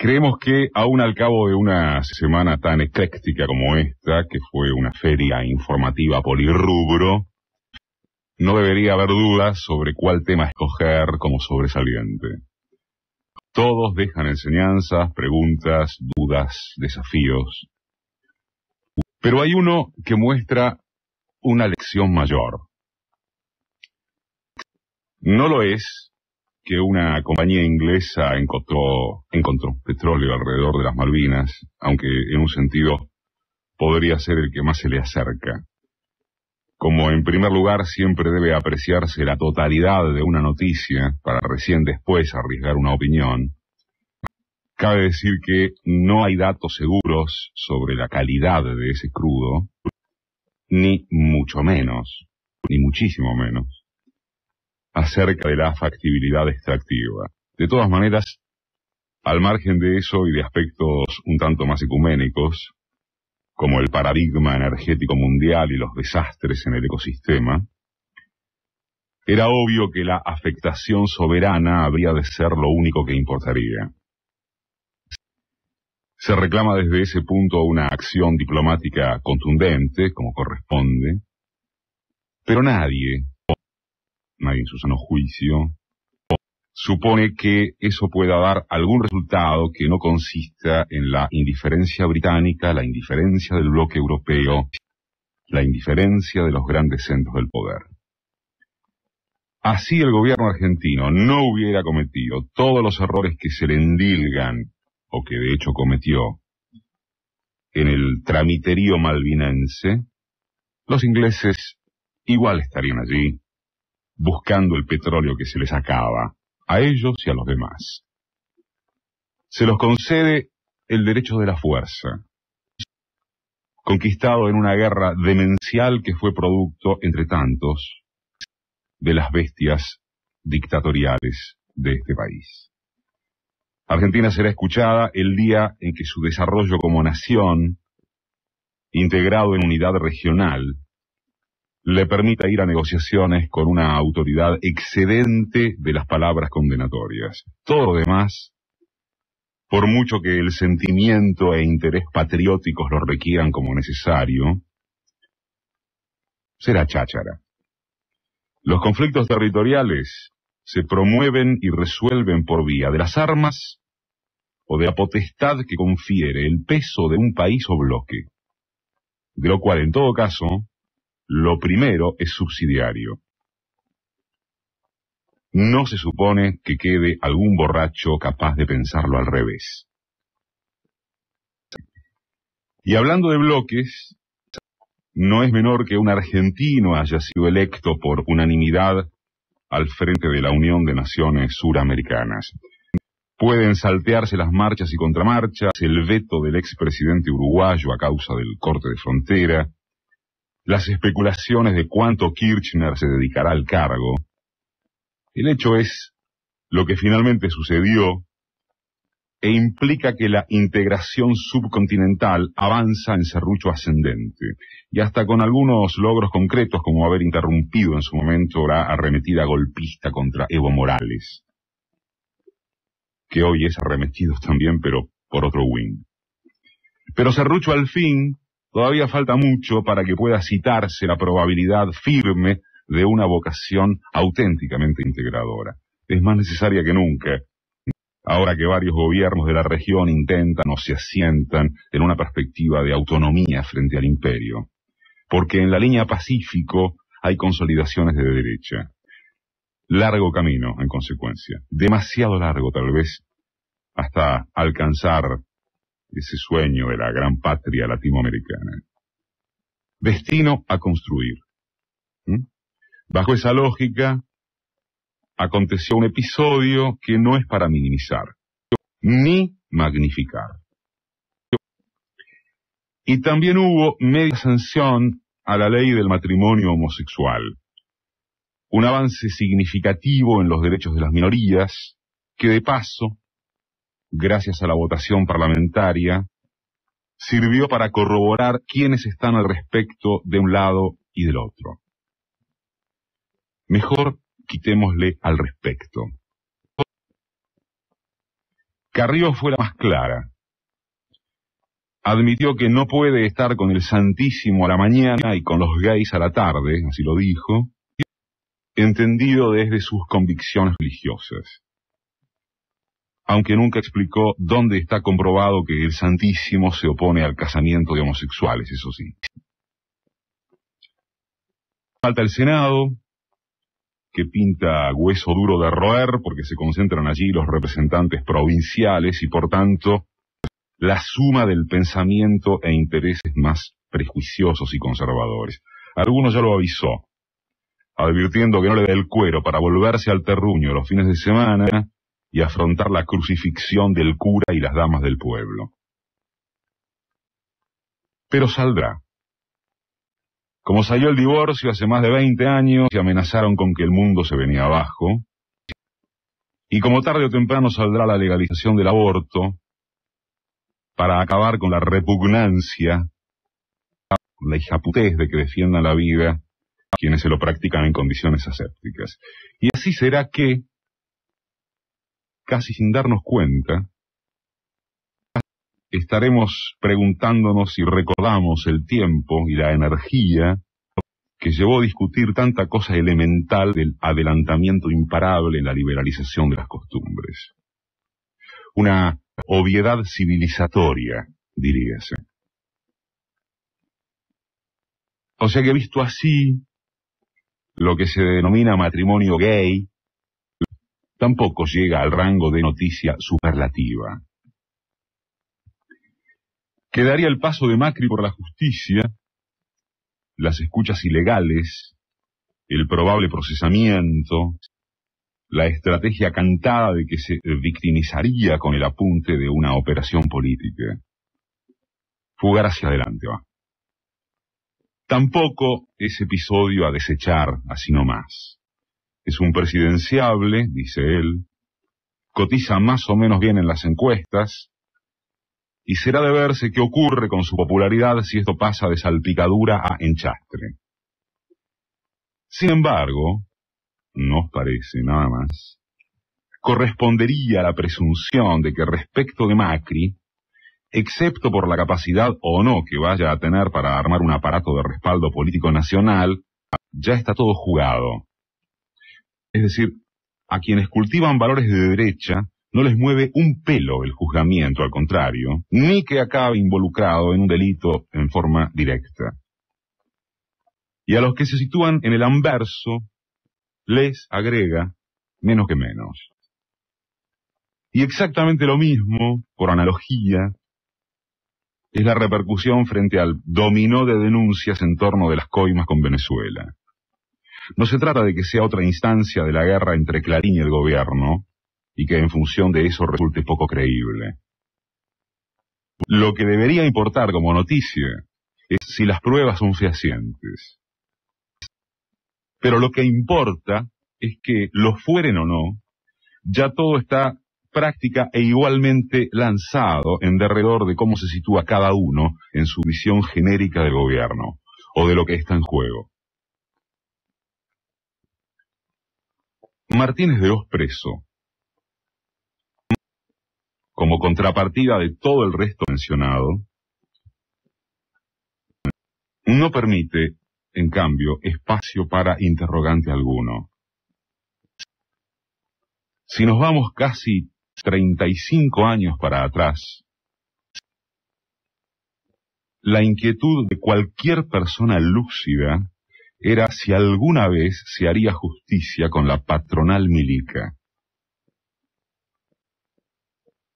Creemos que aún al cabo de una semana tan ecléctica como esta, que fue una feria informativa polirrubro, no debería haber dudas sobre cuál tema escoger como sobresaliente. Todos dejan enseñanzas, preguntas, dudas, desafíos. Pero hay uno que muestra una lección mayor. No lo es que una compañía inglesa encontró, encontró petróleo alrededor de las Malvinas, aunque en un sentido podría ser el que más se le acerca. Como en primer lugar siempre debe apreciarse la totalidad de una noticia para recién después arriesgar una opinión, cabe decir que no hay datos seguros sobre la calidad de ese crudo, ni mucho menos, ni muchísimo menos acerca de la factibilidad extractiva. De todas maneras, al margen de eso y de aspectos un tanto más ecuménicos, como el paradigma energético mundial y los desastres en el ecosistema, era obvio que la afectación soberana habría de ser lo único que importaría. Se reclama desde ese punto una acción diplomática contundente, como corresponde, pero nadie, nadie en su sano juicio, supone que eso pueda dar algún resultado que no consista en la indiferencia británica, la indiferencia del bloque europeo, la indiferencia de los grandes centros del poder. Así el gobierno argentino no hubiera cometido todos los errores que se le endilgan, o que de hecho cometió, en el tramiterío malvinense, los ingleses igual estarían allí, buscando el petróleo que se les acaba, a ellos y a los demás. Se los concede el derecho de la fuerza, conquistado en una guerra demencial que fue producto, entre tantos, de las bestias dictatoriales de este país. Argentina será escuchada el día en que su desarrollo como nación, integrado en unidad regional, le permita ir a negociaciones con una autoridad excedente de las palabras condenatorias. Todo lo demás, por mucho que el sentimiento e interés patrióticos lo requieran como necesario, será cháchara. Los conflictos territoriales se promueven y resuelven por vía de las armas o de la potestad que confiere el peso de un país o bloque, de lo cual en todo caso lo primero es subsidiario. No se supone que quede algún borracho capaz de pensarlo al revés. Y hablando de bloques, no es menor que un argentino haya sido electo por unanimidad al frente de la Unión de Naciones Suramericanas. Pueden saltearse las marchas y contramarchas, el veto del expresidente uruguayo a causa del corte de frontera, las especulaciones de cuánto Kirchner se dedicará al cargo, el hecho es lo que finalmente sucedió e implica que la integración subcontinental avanza en serrucho ascendente, y hasta con algunos logros concretos como haber interrumpido en su momento la arremetida golpista contra Evo Morales, que hoy es arremetido también, pero por otro wing. Pero Serrucho al fin Todavía falta mucho para que pueda citarse la probabilidad firme de una vocación auténticamente integradora. Es más necesaria que nunca, ahora que varios gobiernos de la región intentan o se asientan en una perspectiva de autonomía frente al imperio. Porque en la línea Pacífico hay consolidaciones de derecha. Largo camino, en consecuencia. Demasiado largo, tal vez, hasta alcanzar ese sueño de la gran patria latinoamericana. Destino a construir. ¿Mm? Bajo esa lógica, aconteció un episodio que no es para minimizar, ni magnificar. Y también hubo media sanción a la ley del matrimonio homosexual, un avance significativo en los derechos de las minorías, que de paso gracias a la votación parlamentaria, sirvió para corroborar quiénes están al respecto de un lado y del otro. Mejor quitémosle al respecto. Carrillo fue la más clara. Admitió que no puede estar con el Santísimo a la mañana y con los gays a la tarde, así lo dijo, entendido desde sus convicciones religiosas aunque nunca explicó dónde está comprobado que el Santísimo se opone al casamiento de homosexuales, eso sí. Falta el Senado, que pinta hueso duro de roer porque se concentran allí los representantes provinciales y por tanto la suma del pensamiento e intereses más prejuiciosos y conservadores. Algunos ya lo avisó, advirtiendo que no le dé el cuero para volverse al terruño los fines de semana, y afrontar la crucifixión del cura y las damas del pueblo. Pero saldrá. Como salió el divorcio hace más de 20 años, se amenazaron con que el mundo se venía abajo. Y como tarde o temprano saldrá la legalización del aborto, para acabar con la repugnancia, la hijaputez de que defiendan la vida quienes se lo practican en condiciones asépticas. Y así será que, casi sin darnos cuenta, estaremos preguntándonos si recordamos el tiempo y la energía que llevó a discutir tanta cosa elemental del adelantamiento imparable en la liberalización de las costumbres. Una obviedad civilizatoria, diríase. O sea que visto así, lo que se denomina matrimonio gay tampoco llega al rango de noticia superlativa. Quedaría el paso de Macri por la justicia, las escuchas ilegales, el probable procesamiento, la estrategia cantada de que se victimizaría con el apunte de una operación política. Fugar hacia adelante va. Tampoco ese episodio a desechar así nomás es un presidenciable, dice él, cotiza más o menos bien en las encuestas, y será de verse qué ocurre con su popularidad si esto pasa de salpicadura a enchastre. Sin embargo, nos parece nada más, correspondería la presunción de que respecto de Macri, excepto por la capacidad o no que vaya a tener para armar un aparato de respaldo político nacional, ya está todo jugado. Es decir, a quienes cultivan valores de derecha no les mueve un pelo el juzgamiento, al contrario, ni que acabe involucrado en un delito en forma directa. Y a los que se sitúan en el anverso, les agrega menos que menos. Y exactamente lo mismo, por analogía, es la repercusión frente al dominó de denuncias en torno de las coimas con Venezuela. No se trata de que sea otra instancia de la guerra entre Clarín y el gobierno y que en función de eso resulte poco creíble. Lo que debería importar como noticia es si las pruebas son fehacientes. Pero lo que importa es que lo fueren o no, ya todo está práctica e igualmente lanzado en derredor de cómo se sitúa cada uno en su visión genérica del gobierno o de lo que está en juego. Martínez de Oz preso. Como contrapartida de todo el resto mencionado, no permite, en cambio, espacio para interrogante alguno. Si nos vamos casi 35 años para atrás, la inquietud de cualquier persona lúcida era si alguna vez se haría justicia con la patronal milica.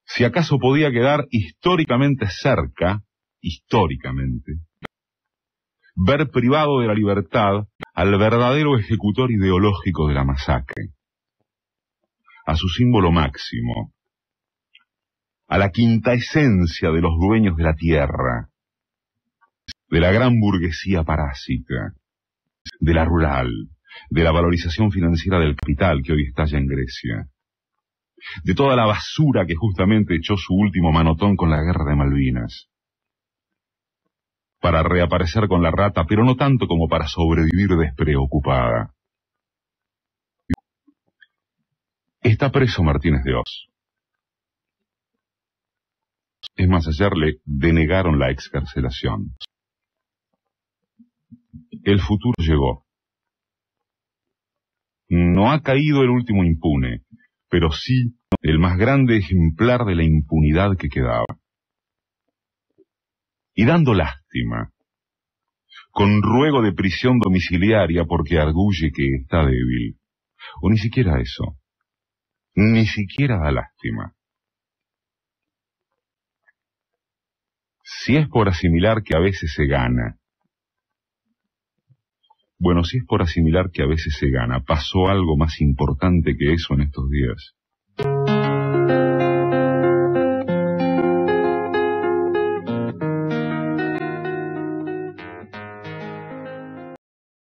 Si acaso podía quedar históricamente cerca, históricamente, ver privado de la libertad al verdadero ejecutor ideológico de la masacre, a su símbolo máximo, a la quinta esencia de los dueños de la tierra, de la gran burguesía parásita de la rural, de la valorización financiera del capital que hoy estalla en Grecia, de toda la basura que justamente echó su último manotón con la guerra de Malvinas, para reaparecer con la rata, pero no tanto como para sobrevivir despreocupada. Está preso Martínez de Oz. Es más, ayer le denegaron la excarcelación. El futuro llegó. No ha caído el último impune, pero sí el más grande ejemplar de la impunidad que quedaba. Y dando lástima, con ruego de prisión domiciliaria porque arguye que está débil, o ni siquiera eso, ni siquiera da lástima. Si es por asimilar que a veces se gana, bueno, si es por asimilar que a veces se gana, ¿pasó algo más importante que eso en estos días?